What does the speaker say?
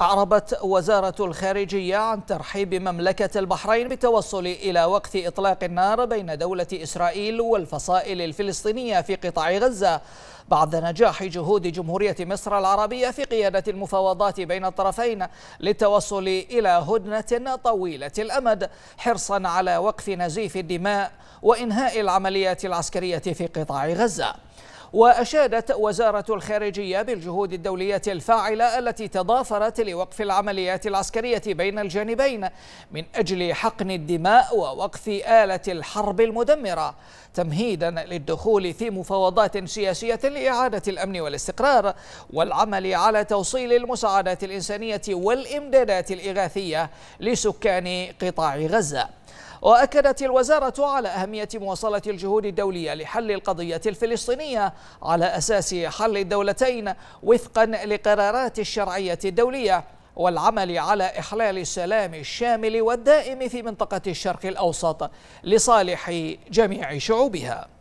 أعربت وزارة الخارجية عن ترحيب مملكة البحرين بالتوصل إلى وقت إطلاق النار بين دولة إسرائيل والفصائل الفلسطينية في قطاع غزة بعد نجاح جهود جمهورية مصر العربية في قيادة المفاوضات بين الطرفين للتوصل إلى هدنة طويلة الأمد حرصا على وقف نزيف الدماء وإنهاء العمليات العسكرية في قطاع غزة وأشادت وزارة الخارجية بالجهود الدولية الفاعلة التي تضافرت لوقف العمليات العسكرية بين الجانبين من أجل حقن الدماء ووقف آلة الحرب المدمرة تمهيدا للدخول في مفاوضات سياسية لإعادة الأمن والاستقرار والعمل على توصيل المساعدات الإنسانية والإمدادات الإغاثية لسكان قطاع غزة وأكدت الوزارة على أهمية مواصلة الجهود الدولية لحل القضية الفلسطينية على أساس حل الدولتين وفقا لقرارات الشرعية الدولية والعمل على إحلال السلام الشامل والدائم في منطقة الشرق الأوسط لصالح جميع شعوبها